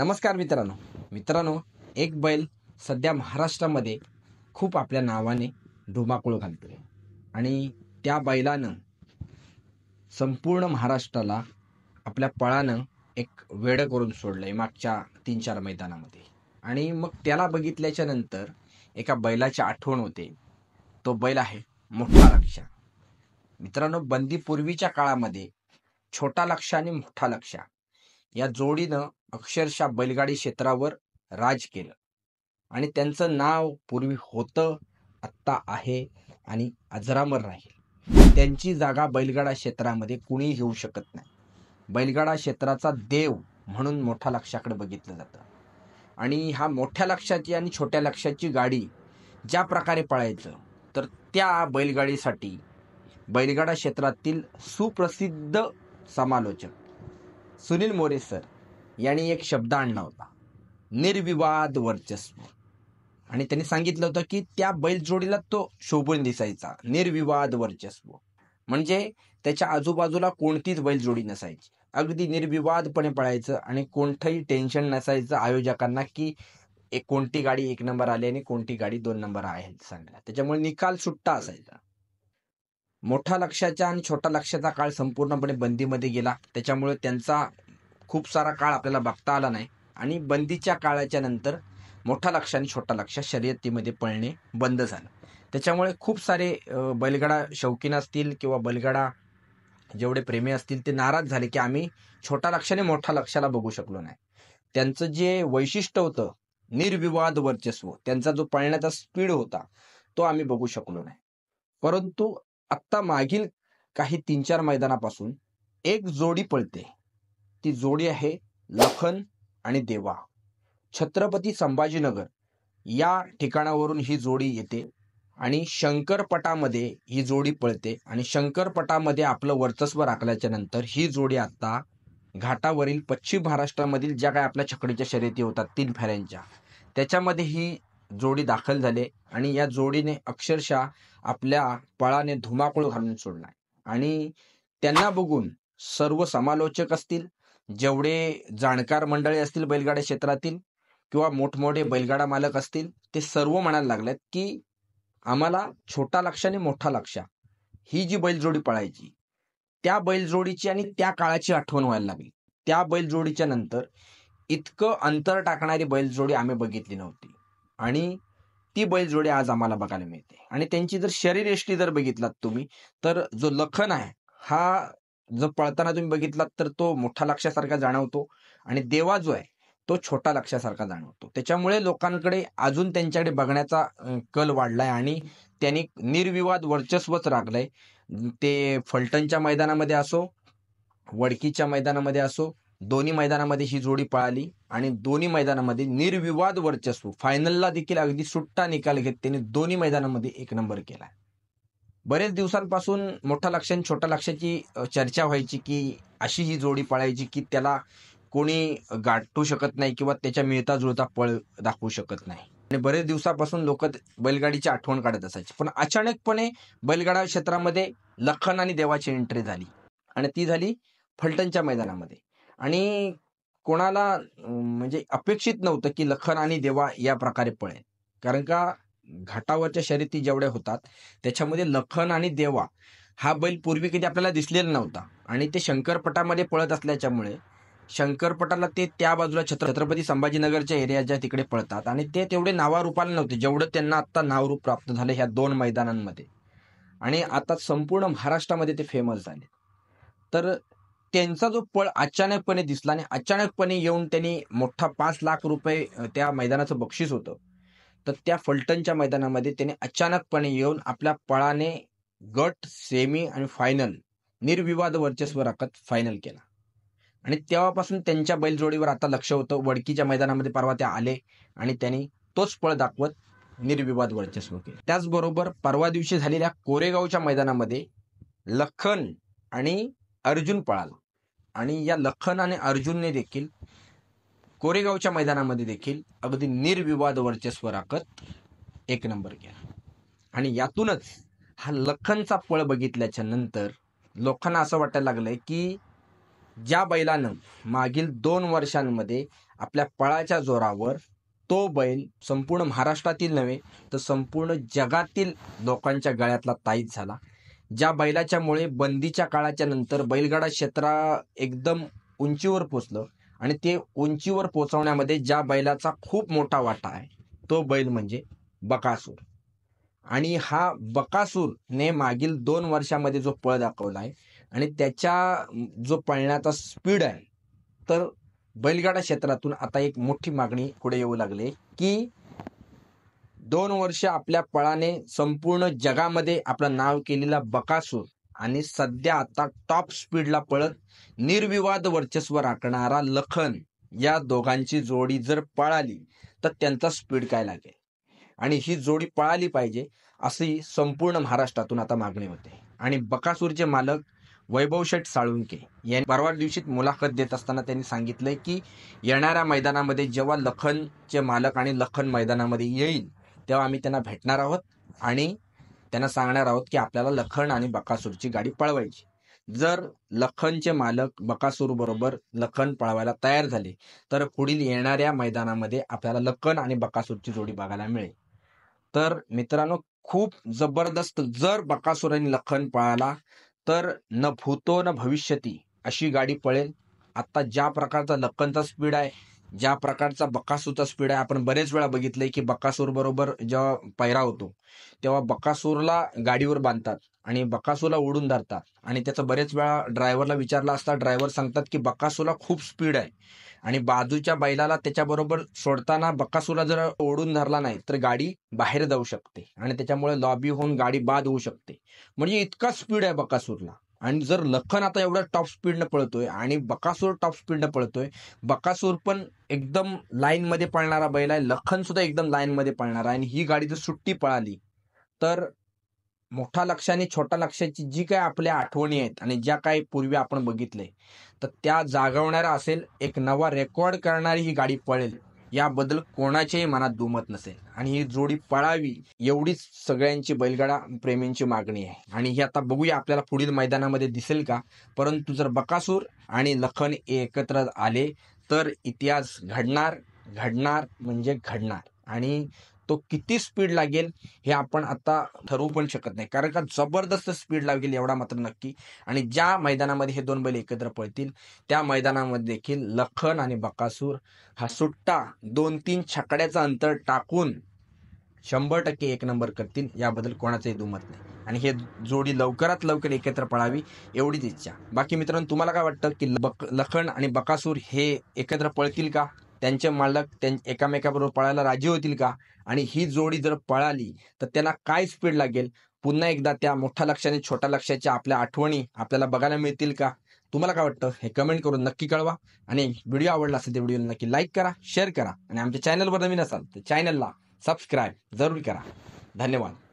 नमस्कार मित्रांनो मित्रांनो एक बैल सध्या महाराष्ट्रामध्ये खूप आपल्या नावाने धुमाकूळ घालतो आहे आणि त्या बैलानं संपूर्ण महाराष्ट्राला आपल्या पळानं एक वेळ करून सोडलं आहे मागच्या तीन चार मैदानामध्ये आणि मग त्याला बघितल्याच्या नंतर एका बैलाची आठवण होते तो बैल आहे मोठा लक्षा मित्रांनो बंदीपूर्वीच्या काळामध्ये छोटा लक्ष आणि मोठा लक्षा या जोडीनं अक्षरशः बैलगाडी क्षेत्रावर राज केलं आणि त्यांचं नाव पूर्वी होतं आत्ता आहे आणि अजरामर राहील त्यांची जागा बैलगाडा क्षेत्रामध्ये कुणी घेऊ शकत नाही बैलगाडा क्षेत्राचा देव म्हणून मोठ्या लक्षाकडे बघितलं जातं आणि हा मोठ्या लक्षाची आणि छोट्या लक्षाची गाडी ज्या प्रकारे पळायचं तर त्या बैलगाडीसाठी बैलगाडा क्षेत्रातील सुप्रसिद्ध समालोचक सुनील मोरे सर यांनी एक शब्द आणला होता निर्विवाद वर्चस्व आणि त्यांनी सांगितलं होतं की त्या बैलजोडीला तो शोभून दिसायचा निर्विवाद वर्चस्व म्हणजे त्याच्या आजूबाजूला कोणतीच बैलजोडी नसायची अगदी निर्विवादपणे पळायचं आणि कोणतंही टेन्शन नसायचं आयोजकांना की एक कोणती गाडी एक नंबर आली आणि कोणती गाडी दोन नंबर आहे सांगायला त्याच्यामुळे निकाल सुट्टा असायचा मोठा लक्षाचा आणि छोटा लक्षाचा काळ संपूर्णपणे बंदीमध्ये गेला त्याच्यामुळे त्यांचा खूप सारा काळ आपल्याला बघता आला नाही आणि बंदीच्या काळाच्या नंतर मोठा लक्ष आणि छोटा लक्ष शर्यतीमध्ये पळणे बंद झालं त्याच्यामुळे खूप सारे बैलगाडा शौकीन असतील किंवा बैलगाडा जेवढे प्रेमी असतील ते नाराज झाले की आम्ही छोटा लक्षाने मोठ्या लक्षाला बघू शकलो नाही त्यांचं जे वैशिष्ट्य होतं निर्विवाद वर्चस्व त्यांचा जो पळण्याचा स्पीड होता तो आम्ही बघू शकलो नाही परंतु आत्ता मागील काही तीन चार मैदानापासून एक जोडी पळते ती जोडी आहे लखन आणि देवा छत्रपती संभाजीनगर या ठिकाणावरून ही जोडी येते आणि शंकरपटामध्ये ही जोडी पळते आणि शंकरपटामध्ये आपलं वर्चस्व राखल्याच्या नंतर ही जोडी आता घाटावरील पश्चिम महाराष्ट्रामधील ज्या काही आपल्या छकडीच्या शर्यती होतात तीन फेऱ्यांच्या त्याच्यामध्ये ही जोडी दाखल झाले आणि या जोडीने अक्षरशः आपल्या पळाने धुमाकूळ घालून सोडला आणि त्यांना बघून सर्व समालोचक असतील जेवढे जाणकार मंडळी असतील बैलगाड्या क्षेत्रातील किंवा मोठमोठे बैलगाडा मालक असतील ते सर्व म्हणायला लागलेत की आम्हाला छोटा लक्ष आणि मोठा लक्ष ही जी बैलजोडी पळायची त्या बैलजोडीची आणि त्या काळाची आठवण व्हायला लागली त्या बैलजोडीच्या नंतर इतकं अंतर टाकणारी बैलजोडी आम्ही बघितली नव्हती आणि ती बैलजोडी आज आम्हाला बघायला मिळते आणि त्यांची जर शरीरयष्टी जर बघितलात तुम्ही तर जो लखन आहे हा जो पळताना तुम्ही बघितलात तर तो मोठा लक्ष्यासारखा जाणवतो आणि देवा जो आहे तो छोटा लक्ष्यासारखा जाणवतो त्याच्यामुळे लोकांकडे अजून त्यांच्याकडे बघण्याचा कल वाढलाय आणि त्यांनी निर्विवाद वर्चस्वच राखलंय ते फलटणच्या मैदानामध्ये असो वडकीच्या मैदानामध्ये असो दोन्ही मैदानामध्ये ही जोडी पळाली आणि दोन्ही मैदानामध्ये निर्विवाद वर्चस्व फायनलला देखील अगदी सुट्टा निकाल घेत त्यांनी दोन्ही मैदानामध्ये एक नंबर केला बरेच दिवसांपासून मोठा लक्षण छोटा लक्षाची चर्चा व्हायची की अशी ही जोडी पळायची की त्याला कोणी गाठू शकत नाही किंवा त्याच्या मिळता जुळता पळ दाखवू शकत नाही आणि बरेच दिवसापासून लोक बैलगाडीची आठवण काढत असायची पण अचानकपणे बैलगाडा क्षेत्रामध्ये लखन आणि देवाची एंट्री झाली आणि ती झाली फलटणच्या मैदानामध्ये आणि कोणाला म्हणजे अपेक्षित नव्हतं की लखन आणि देवा या प्रकारे पळेल कारण का घाटावरच्या शर्यती जेवढ्या होतात त्याच्यामध्ये लखन आणि देवा हा बैल पूर्वी कधी आपल्याला दिसलेला नव्हता आणि ते शंकरपटामध्ये पळत असल्याच्यामुळे शंकरपटाला ते त्या बाजूला छत्रपती संभाजीनगरच्या एरियाच्या तिकडे पळतात आणि ते तेवढे नावारूपाला नव्हते जेवढं त्यांना आत्ता नावरूप प्राप्त झालं ह्या दोन मैदानांमध्ये आणि आता संपूर्ण महाराष्ट्रामध्ये ते फेमस झाले तर त्यांचा जो पळ अचानकपणे दिसला आणि अचानकपणे येऊन त्यांनी मोठा पाच लाख रुपये त्या मैदानाचं बक्षीस होतं तर त्या फलटणच्या मैदानामध्ये त्याने अचानकपणे येऊन आपल्या पळाने गट सेमी आणि फायनल निर्विवाद वर्चस्व राखत फायनल केला आणि तेव्हापासून त्यांच्या बैलजोडीवर आता लक्ष होतं वडकीच्या मैदानामध्ये परवा ते आले आणि त्यांनी तोच पळ दाखवत निर्विवाद वर्चस्व केले त्याचबरोबर परवा दिवशी झालेल्या कोरेगावच्या मैदानामध्ये लखन आणि अर्जुन पळाला आणि या लखन आणि अर्जुनने देखील कोरेगावच्या मैदानामध्ये देखील अगदी निर्विवाद वर्चस्व राखत एक नंबर केला आणि यातूनच हा लखनचा पळ बघितल्याच्या नंतर लोकांना असं वाटायला लागलंय की ज्या बैलानं मागील दोन वर्षांमध्ये आपल्या पळाच्या जोरावर तो बैल संपूर्ण महाराष्ट्रातील नव्हे तर संपूर्ण जगातील लोकांच्या गळ्यातला ताईत झाला ज्या बैलाच्यामुळे बंदीच्या काळाच्या नंतर बैलगाडा क्षेत्रा एकदम उंचीवर पोचलं आणि ते उंचीवर पोचवण्यामध्ये ज्या बैलाचा खूप मोठा वाटा आहे तो बैल म्हणजे बकासूर आणि हा बकासूरने मागील दोन वर्षामध्ये जो पळ दाखवला आहे आणि त्याच्या जो पळण्याचा स्पीड आहे तर बैलगाडा क्षेत्रातून आता एक मोठी मागणी पुढे येऊ लागले की दोन वर्ष आपल्या पळाने संपूर्ण जगामध्ये आपलं नाव केलेला बकासूर आणि सध्या आता टॉप स्पीडला पळत निर्विवाद वर्चस्व राखणारा लखन या दोघांची जोडी जर पळाली तर त्यांचा स्पीड काय लागेल आणि ही जोडी पळाली पाहिजे अशी संपूर्ण महाराष्ट्रातून आता मागणी होते आणि बकासूरचे मालक वैभव शेठ साळुंके यांनी परवा दिवशी मुलाखत देत असताना त्यांनी सांगितलंय की येणाऱ्या मैदानामध्ये जेव्हा लखनचे मालक आणि लखन मैदानामध्ये येईल तेव्हा आम्ही त्यांना भेटणार आहोत आणि त्यांना सांगणार आहोत की आपल्याला लखन आणि बकासूरची गाडी पळवायची जर लखनचे मालक बकासूर बरोबर लखन पळवायला तयार झाले तर पुढील येणाऱ्या मैदानामध्ये आपल्याला लखन आणि बकासूरची जोडी बघायला मिळेल तर मित्रांनो खूप जबरदस्त जर बकासूर आणि लखन पळाला तर न भूतो न भविष्यती अशी गाडी पळेल आत्ता ज्या प्रकारचा लखनचा स्पीड आहे ज्या प्रकारचा बकासूरचा स्पीड आहे आपण बरेच वेळा बघितले की बकासूर बरोबर जेव्हा पैरा होतो तेव्हा बकासूरला गाडीवर बांधतात आणि बकासूरला ओढून धरतात आणि त्याचा बरेच वेळा ड्रायव्हरला विचारला असता ड्रायव्हर सांगतात की बकासूरला खूप स्पीड आहे आणि बाजूच्या बैलाला त्याच्याबरोबर सोडताना बकासूरला जर ओढून धरला नाही तर गाडी बाहेर जाऊ शकते आणि त्याच्यामुळे लॉबी होऊन गाडी बाद होऊ शकते म्हणजे इतका स्पीड आहे बकासूरला आणि जर लखन आता एवढा टॉप स्पीडनं पळतोय आणि बकासूर टॉप स्पीडनं पळतोय बकासूर पण एकदम लाईनमध्ये पळणारा बैल आहे लखन सुद्धा एकदम लाईनमध्ये पळणारा आहे आणि ही गाडी जर सुट्टी पळाली तर मोठा लक्ष आणि छोटा लक्षाची जी काय आपल्या आठवणी आहेत आणि ज्या काही पूर्वी आपण बघितले तर त्या जागवणारा असेल एक नवा रेकॉर्ड करणारी ही गाडी पळेल याबद्दल कोणाच्याही मनात दुमत नसेल आणि ही जोडी पळावी एवढीच सगळ्यांची बैलगाडा प्रेमींची मागणी आहे आणि ही आता बघूया आपल्याला पुढील मैदानामध्ये दिसेल का परंतु जर बकासूर आणि लखन एकत्र आले तर इतिहास घडणार घडणार म्हणजे घडणार आणि तो किती स्पीड लागेल हे आपण आता ठरवू पण शकत नाही कारण का जबरदस्त स्पीड लागेल एवढा मात्र नक्की आणि ज्या मैदानामध्ये हे दोन बैल एकत्र पळतील त्या मैदानामध्ये देखील लखन आणि बकासूर हा सुट्टा दोन तीन छकड्याचं अंतर टाकून शंभर टक्के एक नंबर करतील याबद्दल कोणाचंही दुमत नाही आणि हे जोडी लवकरात लवकर एकत्र पळावी एवढीच इच्छा बाकी मित्रांनो तुम्हाला काय वाटतं की लखन आणि बकासूर हे एकत्र पळतील का त्यांचे मालक त्यां एकामेकाबरोबर पळायला राजी होतील का आणि ही जोडी जर पळाली तर त्यांना काय स्पीड लागेल पुन्हा एकदा त्या मोठ्या लक्षाने छोट्या लक्षाच्या आपल्या आठवणी आपल्याला बघायला मिळतील का तुम्हाला काय वाटतं हे कमेंट करून नक्की कळवा आणि व्हिडिओ आवडला असेल तर व्हिडिओ नक्की लाईक करा शेअर करा आणि आमच्या चॅनलवर नवीन असाल तर चॅनलला सबस्क्राईब जरूर करा धन्यवाद